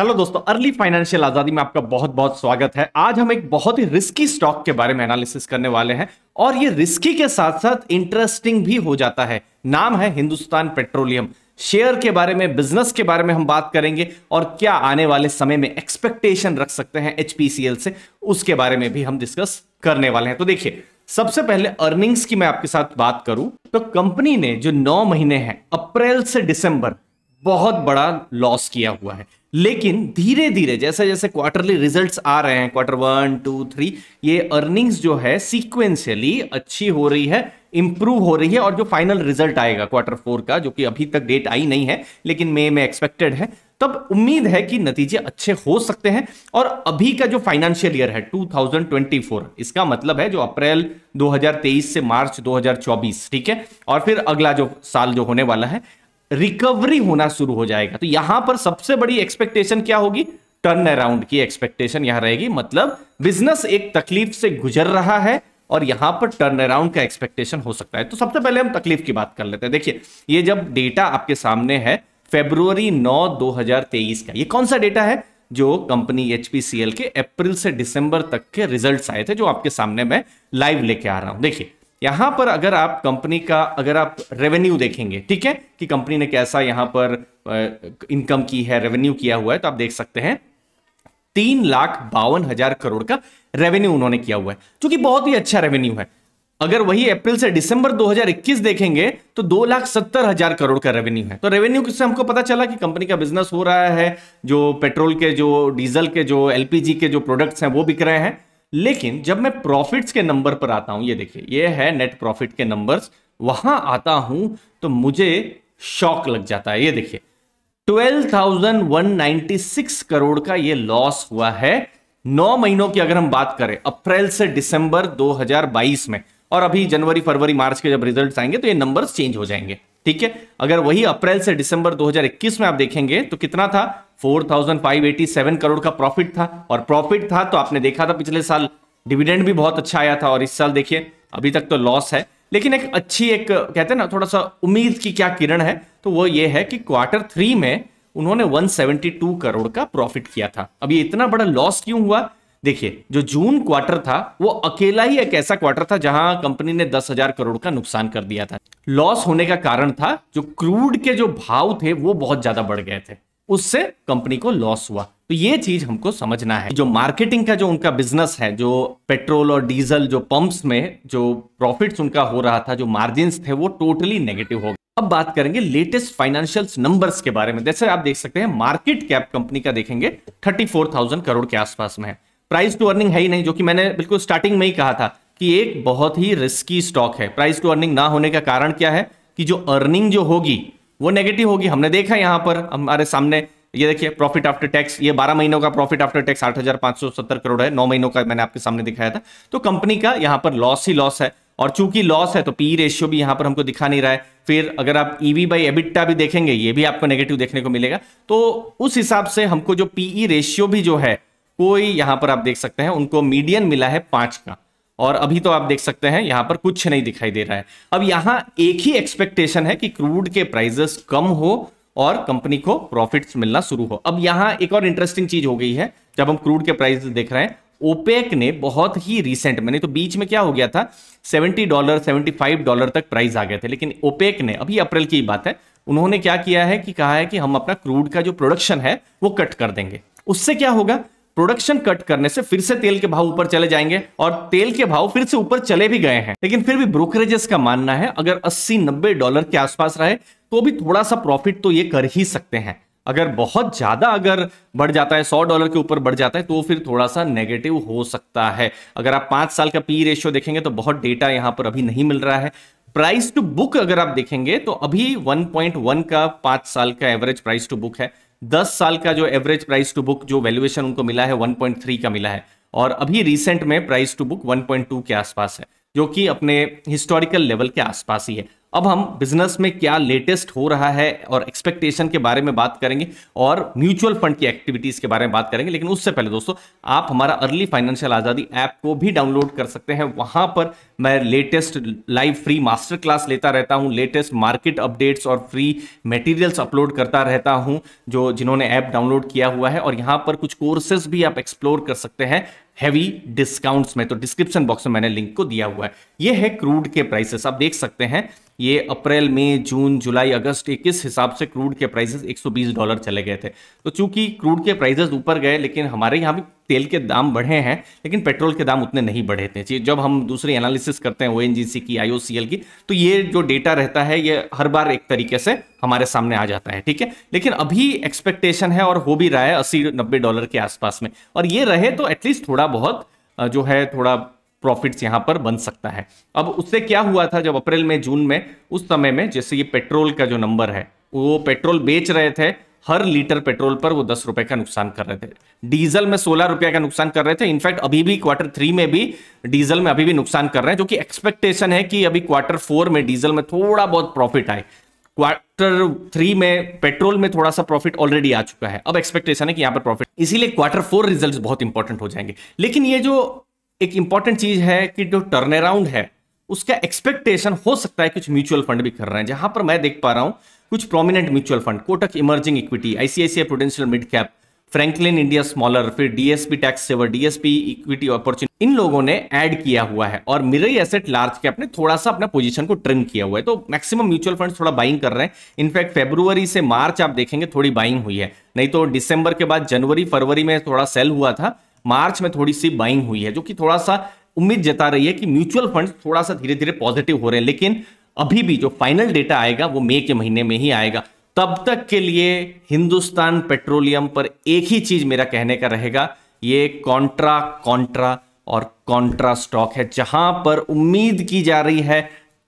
hello दोस्तों early financial आजादी में आपका बहुत बहुत स्वागत है आज हम एक बहुत ही रिस्की स्टॉक के बारे में एनालिसिस करने वाले हैं और ये रिस्की के साथ साथ इंटरेस्टिंग भी हो जाता है नाम है हिंदुस्तान पेट्रोलियम शेयर के बारे में बिजनेस के बारे में हम बात करेंगे और क्या आने वाले समय में एक्सपेक्टेशन रख सकते हैं एचपीसीएल से उसके बारे में भी हम डिस्कस करने वाले हैं तो देखिए सबसे पहले अर्निंग्स की मैं आपके साथ बात करूं तो कंपनी ने जो नौ महीने हैं अप्रैल से दिसंबर बहुत बड़ा लॉस किया हुआ है लेकिन धीरे धीरे जैसे जैसे क्वार्टरली रिजल्ट्स आ रहे हैं क्वार्टर वन टू थ्री ये अर्निंग्स जो है सीक्वेंशियली अच्छी हो रही है इंप्रूव हो रही है और जो फाइनल रिजल्ट आएगा क्वार्टर फोर का जो कि अभी तक डेट आई नहीं है लेकिन मई में एक्सपेक्टेड है तब उम्मीद है कि नतीजे अच्छे हो सकते हैं और अभी का जो फाइनेंशियल ईयर है 2024 इसका मतलब है जो अप्रैल 2023 से मार्च 2024 ठीक है और फिर अगला जो साल जो होने वाला है रिकवरी होना शुरू हो जाएगा तो यहां पर सबसे बड़ी एक्सपेक्टेशन क्या होगी टर्न अराउंड की एक्सपेक्टेशन यहां रहेगी मतलब बिजनेस एक तकलीफ से गुजर रहा है और यहां पर टर्न अराउंड का एक्सपेक्टेशन हो सकता है तो सबसे पहले हम तकलीफ की बात कर लेते हैं देखिए ये जब डेटा आपके सामने है फेब्रुवरी 9 2023 का ये कौन सा डेटा है जो कंपनी एचपीसीएल के अप्रैल से दिसंबर तक के रिजल्ट्स आए थे जो आपके सामने मैं लाइव लेके आ रहा हूं देखिए यहां पर अगर आप कंपनी का अगर आप रेवेन्यू देखेंगे ठीक है कि कंपनी ने कैसा यहां पर इनकम की है रेवेन्यू किया हुआ है तो आप देख सकते हैं तीन लाख बावन हजार करोड़ का रेवेन्यू उन्होंने किया हुआ है जो कि बहुत ही अच्छा रेवेन्यू है अगर वही अप्रैल से दिसंबर 2021 देखेंगे तो दो लाख सत्तर हजार करोड़ का रेवेन्यू है तो रेवेन्यू से हमको पता चला कि कंपनी का बिजनेस हो रहा है जो पेट्रोल के जो डीजल के जो एलपीजी के जो प्रोडक्ट्स हैं वो बिक रहे हैं लेकिन जब मैं प्रॉफिट्स के नंबर पर आता हूं ये देखिए ये है नेट प्रॉफिट के नंबर्स वहां आता हूं तो मुझे शॉक लग जाता है ये देखिए 12,196 करोड़ का ये लॉस हुआ है नौ महीनों की अगर हम बात करें अप्रैल से दिसंबर 2022 में और अभी जनवरी फरवरी मार्च के जब रिजल्ट आएंगे तो ये नंबर चेंज हो जाएंगे ठीक है अगर वही अप्रैल से दिसंबर 2021 में आप देखेंगे तो कितना था 4,587 करोड़ का प्रॉफिट था और प्रॉफिट था तो आपने देखा था पिछले साल डिविडेंड भी बहुत अच्छा आया था और इस साल देखिए अभी तक तो लॉस है लेकिन एक अच्छी एक कहते हैं ना थोड़ा सा उम्मीद की क्या किरण है तो वो ये है कि क्वार्टर थ्री में उन्होंने 172 करोड़ का प्रॉफिट किया था अभी इतना बड़ा लॉस क्यों हुआ देखिए जो जून क्वार्टर था वो अकेला ही एक ऐसा क्वार्टर था जहां कंपनी ने दस हजार करोड़ का नुकसान कर दिया था लॉस होने का कारण था जो क्रूड के जो भाव थे वो बहुत ज्यादा बढ़ गए थे उससे कंपनी को लॉस हुआ तो ये चीज हमको समझना है जो मार्केटिंग का जो उनका बिजनेस है जो पेट्रोल और डीजल जो पंप्स में जो प्रॉफिट्स उनका हो रहा था जो मार्जिन थे वो टोटली नेगेटिव हो गए अब बात करेंगे लेटेस्ट फाइनेंशियल नंबर्स के बारे में जैसे आप देख सकते हैं मार्केट कैप कंपनी का देखेंगे थर्टी करोड़ के आसपास में है प्राइस टू अर्निंग है ही नहीं जो कि मैंने बिल्कुल स्टार्टिंग में ही कहा था कि एक बहुत ही रिस्की स्टॉक है प्राइस टू अर्निंग ना होने का कारण क्या है कि जो अर्निंग जो होगी वो नेगेटिव होगी हमने देखा यहाँ पर हमारे सामने ये देखिए प्रॉफिट आफ्टर टैक्स ये 12 महीनों का प्रॉफिट आफ्टर टैक्स 8,570 करोड़ है 9 महीनों का मैंने आपके सामने दिखाया था तो कंपनी का यहाँ पर लॉस ही लॉस है और चूंकि लॉस है तो पी रेशियो e भी यहाँ पर हमको दिखा नहीं रहा है फिर अगर आप ईवी बाई एबिटा भी देखेंगे ये भी आपको नेगेटिव देखने को मिलेगा तो उस हिसाब से हमको जो पीई रेशियो e भी जो है कोई यहां पर आप देख सकते हैं उनको मीडियन मिला है पांच का और अभी तो आप देख सकते हैं यहां पर कुछ नहीं दिखाई दे रहा है अब यहां एक ही एक्सपेक्टेशन है कि क्रूड के प्राइजेस कम हो और कंपनी को प्रॉफिट्स मिलना शुरू हो अब यहां एक और इंटरेस्टिंग चीज हो गई है जब हम क्रूड के प्राइस देख रहे हैं ओपेक ने बहुत ही रिसेंट मैंने तो बीच में क्या हो गया था 70 डॉलर 75 डॉलर तक प्राइस आ गए थे लेकिन ओपेक ने अभी अप्रैल की बात है उन्होंने क्या किया है कि कहा है कि हम अपना क्रूड का जो प्रोडक्शन है वो कट कर देंगे उससे क्या होगा प्रोडक्शन कट करने से फिर से तेल के भाव ऊपर चले जाएंगे और तेल के भाव फिर से ऊपर चले भी गए हैं लेकिन फिर भी ब्रोकरेजेस का मानना है अगर 80-90 डॉलर के आसपास रहे तो भी थोड़ा सा प्रॉफिट तो ये कर ही सकते हैं अगर बहुत ज्यादा अगर बढ़ जाता है सौ डॉलर के ऊपर बढ़ जाता है तो फिर थोड़ा सा नेगेटिव हो सकता है अगर आप पांच साल का पी रेशियो देखेंगे तो बहुत डेटा यहां पर अभी नहीं मिल रहा है प्राइस टू बुक अगर आप देखेंगे तो अभी 1.1 का पांच साल का एवरेज प्राइस टू बुक है 10 साल का जो एवरेज प्राइस टू बुक जो वैल्यूएशन उनको मिला है 1.3 का मिला है और अभी रिसेंट में प्राइस टू बुक 1.2 के आसपास है जो कि अपने हिस्टोरिकल लेवल के आसपास ही है अब हम बिजनेस में क्या लेटेस्ट हो रहा है और एक्सपेक्टेशन के बारे में बात करेंगे और म्यूचुअल फंड की एक्टिविटीज के बारे में बात करेंगे लेकिन उससे पहले दोस्तों आप हमारा अर्ली फाइनेंशियल आजादी ऐप को भी डाउनलोड कर सकते हैं वहां पर मैं latest live free master class लेता रहता हूं लेटेस्ट मार्केट अपडेट्स और फ्री मटेरियल्स अपलोड करता रहता हूं जो जिन्होंने ऐप डाउनलोड किया हुआ है और यहां पर कुछ कोर्सेज भी आप एक्सप्लोर कर सकते हैं हैवी डिस्काउंट्स में तो डिस्क्रिप्शन बॉक्स में मैंने लिंक को दिया हुआ है ये है क्रूड के प्राइसेस आप देख सकते हैं ये अप्रैल मई जून जुलाई अगस्त ये किस हिसाब से क्रूड के प्राइसेस 120 डॉलर चले गए थे तो चूंकि क्रूड के प्राइसेस ऊपर गए लेकिन हमारे यहाँ भी तेल के दाम बढ़े हैं लेकिन पेट्रोल के दाम उतने नहीं बढ़े थे जब हम दूसरी एनालिसिस करते हैं ओ की आई की तो ये जो डेटा रहता है ये हर बार एक तरीके से हमारे सामने आ जाता है ठीक है लेकिन अभी एक्सपेक्टेशन है और हो भी रहा है अस्सी नब्बे डॉलर के आसपास में और ये रहे तो एटलीस्ट थोड़ा बहुत जो है थोड़ा प्रॉफिट्स यहां पर बन सकता है अब उससे क्या हुआ था जब अप्रैल में जून में उस समय में जैसे ये पेट्रोल का जो नंबर है वो पेट्रोल बेच रहे थे हर लीटर पेट्रोल पर वो दस रुपए का नुकसान कर रहे थे डीजल में सोलह रुपए का नुकसान कर रहे थे इनफैक्ट अभी भी क्वार्टर थ्री में भी डीजल में अभी भी नुकसान कर रहे हैं जो कि एक्सपेक्टेशन है कि अभी क्वार्टर फोर में डीजल में थोड़ा बहुत प्रॉफिट आए क्वार्टर थ्री में पेट्रोल में थोड़ा सा प्रॉफिट ऑलरेडी आ चुका है अब एक्सपेक्टेशन है कि यहाँ पर प्रॉफिट इसीलिए क्वार्टर फोर रिजल्ट्स बहुत इंपॉर्टेंट हो जाएंगे लेकिन ये जो एक इंपॉर्टेंट चीज है कि जो टर्न अराउंड है उसका एक्सपेक्टेशन हो सकता है कुछ म्यूचुअल फंड भी कर रहे हैं जहां पर मैं देख पा रहा हूं कुछ prominent mutual fund Kotak emerging equity ICICI Prudential mid cap Franklin India smaller फिर DSP tax saver DSP equity opportunity इन लोगों ने ऐड किया हुआ है और मिरई एसेट लार्ज कैप ने थोड़ा सा अपना पोजीशन को ट्रिम किया हुआ है तो मैक्सिमम म्यूचुअल फंड थोड़ा बाइंग कर रहे हैं इनफैक्ट फेब्रुवरी से मार्च आप देखेंगे थोड़ी बाइंग हुई है नहीं तो दिसंबर के बाद जनवरी फरवरी में थोड़ा सेल हुआ था मार्च में थोड़ी सी बाइंग हुई है जो कि थोड़ा सा उम्मीद जता रही है कि म्यूचुअल फंड थोड़ा सा धीरे धीरे पॉजिटिव हो रहे हैं लेकिन अभी भी जो फाइनल डेटा आएगा वो मई के महीने में ही आएगा तब तक के लिए हिंदुस्तान पेट्रोलियम पर एक ही चीज मेरा कहने का रहेगा ये कॉन्ट्रा कॉन्ट्रा और कॉन्ट्रा स्टॉक है जहां पर उम्मीद की जा रही है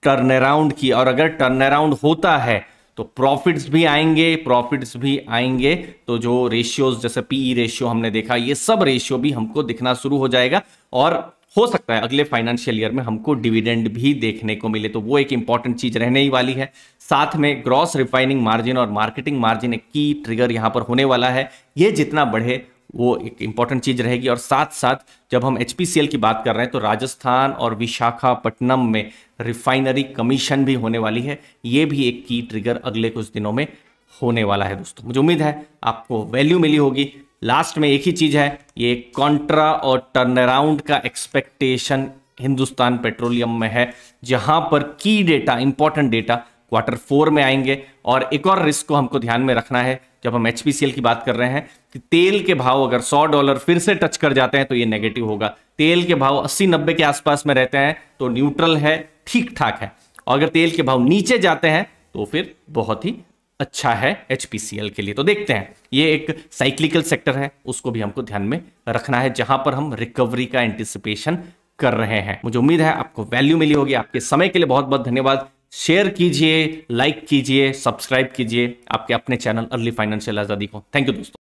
टर्न अराउंड की और अगर टर्न अराउंड होता है तो प्रॉफिट्स भी आएंगे प्रॉफिट्स भी आएंगे तो जो रेशियोज जैसे पीई रेशियो e हमने देखा ये सब रेशियो भी हमको दिखना शुरू हो जाएगा और हो सकता है अगले फाइनेंशियल ईयर में हमको डिविडेंड भी देखने को मिले तो वो एक इंपॉर्टेंट चीज रहने ही वाली है साथ में ग्रॉस रिफाइनिंग मार्जिन और मार्केटिंग मार्जिन एक की ट्रिगर यहां पर होने वाला है ये जितना बढ़े वो एक इम्पॉर्टेंट चीज़ रहेगी और साथ साथ जब हम एच की बात कर रहे हैं तो राजस्थान और विशाखापट्टनम में रिफाइनरी कमीशन भी होने वाली है ये भी एक की ट्रिगर अगले कुछ दिनों में होने वाला है दोस्तों मुझे उम्मीद है आपको वैल्यू मिली होगी लास्ट में एक ही चीज़ है ये कॉन्ट्रा और टर्न अराउंड का एक्सपेक्टेशन हिंदुस्तान पेट्रोलियम में है जहां पर key data important data quarter four में आएंगे और एक और रिस्क को हमको ध्यान में रखना है जब हम एच की बात कर रहे हैं कि तेल के भाव अगर 100 डॉलर फिर से टच कर जाते हैं तो ये नेगेटिव होगा तेल के भाव 80-90 के आसपास में रहते हैं तो न्यूट्रल है ठीक ठाक है और अगर तेल के भाव नीचे जाते हैं तो फिर बहुत ही अच्छा है एच के लिए तो देखते हैं ये एक साइक्लिकल सेक्टर है उसको भी हमको ध्यान में रखना है जहां पर हम रिकवरी का एंटिसिपेशन कर रहे हैं मुझे उम्मीद है आपको वैल्यू मिली होगी आपके समय के लिए बहुत बहुत धन्यवाद शेयर कीजिए लाइक कीजिए सब्सक्राइब कीजिए आपके अपने चैनल अर्ली फाइनेंशियल आज़ादी को थैंक यू दोस्तों